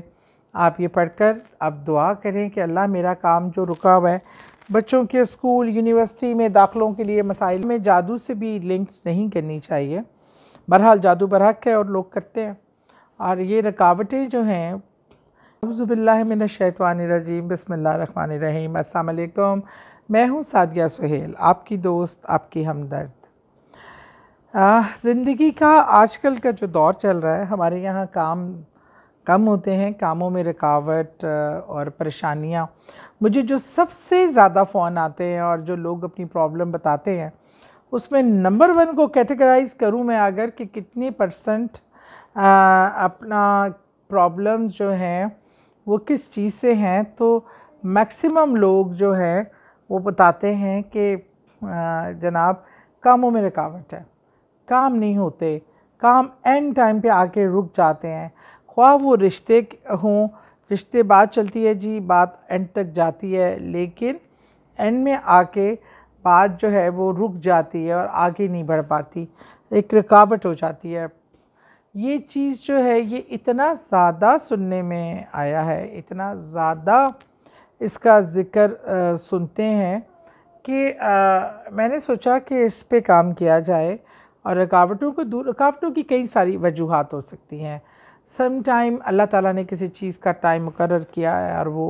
सकते आप ये पढ़कर आप दुआ करें कि अल्लाह मेरा काम जो रुका हुआ है बच्चों के स्कूल यूनिवर्सिटी में दाखिलों के लिए मसाइल में जादू से भी लिंक नहीं करनी चाहिए बहरहाल जादू बरहक है और लोग करते हैं और ये रुकावटें जो हैं अफ़ुबिल्लाशैतवानरजीम बसमीम अल्लाम मैं हूँ सादिया सुहेल आपकी दोस्त आपकी हमदर्द ज़िंदगी का आजकल का जो दौर चल रहा है हमारे यहाँ काम कम होते हैं कामों में रुकावट और परेशानियाँ मुझे जो सबसे ज़्यादा फ़ोन आते हैं और जो लोग अपनी प्रॉब्लम बताते हैं उसमें नंबर वन को कैटेगराइज करूँ मैं अगर कि कितने परसेंट अपना प्रॉब्लम्स जो हैं वो किस चीज़ से हैं तो मैक्सिमम लोग जो हैं वो बताते हैं कि जनाब कामों में रुकावट है काम नहीं होते काम एंड टाइम पे आके रुक जाते हैं ख्वा वो रिश्ते हों रिश्ते बात चलती है जी बात एंड तक जाती है लेकिन एंड में आके बात जो है वो रुक जाती है और आगे नहीं बढ़ पाती एक रुकावट हो जाती है ये चीज़ जो है ये इतना ज़्यादा सुनने में आया है इतना ज़्यादा इसका ज़िक्र सुनते हैं कि आ, मैंने सोचा कि इस पे काम किया जाए और रुकावटों को दूर रुकावटों की कई सारी वजूहत हो सकती हैं सम टाइम अल्लाह ताला ने किसी चीज़ का टाइम मुकर किया है और वो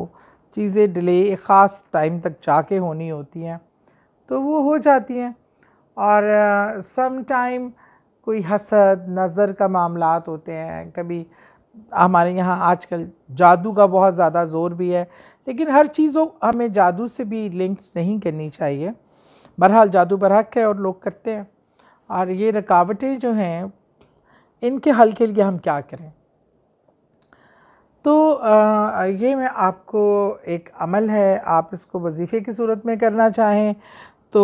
चीज़ें डिले एक ख़ास टाइम तक जाके होनी होती हैं तो वो हो जाती हैं और सम टाइम कोई हसद नज़र का मामला होते हैं कभी हमारे यहाँ आजकल जादू का बहुत ज़्यादा ज़ोर भी है लेकिन हर चीज़ों हमें जादू से भी लिंक नहीं करनी चाहिए बहरहाल जादू बरहक है और लोग करते हैं और ये रुकावटें जो हैं इनके हल के लिए हम क्या करें तो आ, ये मैं आपको एक अमल है आप इसको वजीफ़े की सूरत में करना चाहें तो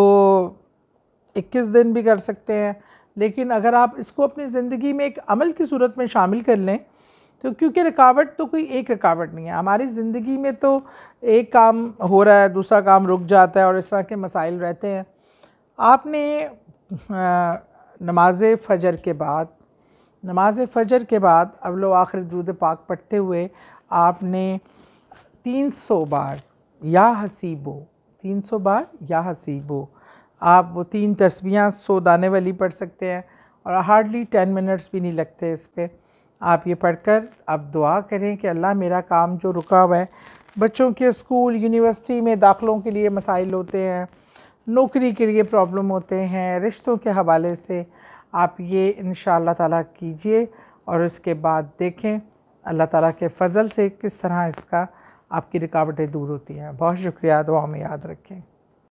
21 दिन भी कर सकते हैं लेकिन अगर आप इसको अपनी ज़िंदगी में एक अमल की सूरत में शामिल कर लें तो क्योंकि रुकावट तो कोई एक रुकावट नहीं है हमारी ज़िंदगी में तो एक काम हो रहा है दूसरा काम रुक जाता है और इस तरह के मसाइल रहते हैं आपने नमाज फ़जर के बाद नमाज फ़जर के बाद अब लो आखिर दूध पाक पढ़ते हुए आपने तीन सौ बार या हसीबो तीन सौ बार या हसीबो आप वो तीन तस्वियाँ सो दाने वाली पढ़ सकते हैं और हार्डली टेन मिनट्स भी नहीं लगते इस पर आप ये पढ़कर आप दुआ करें कि अल्लाह मेरा काम जो रुका हुआ है बच्चों के स्कूल यूनिवर्सिटी में दाखिलों के लिए मसाइल होते हैं नौकरी के लिए प्रॉब्लम होते हैं रिश्तों के हवाले से आप ये इन ताला कीजिए और इसके बाद देखें अल्लाह ताला के फ़ज़ल से किस तरह इसका आपकी रुकावटें दूर होती हैं बहुत शुक्रिया दुआ में याद रखें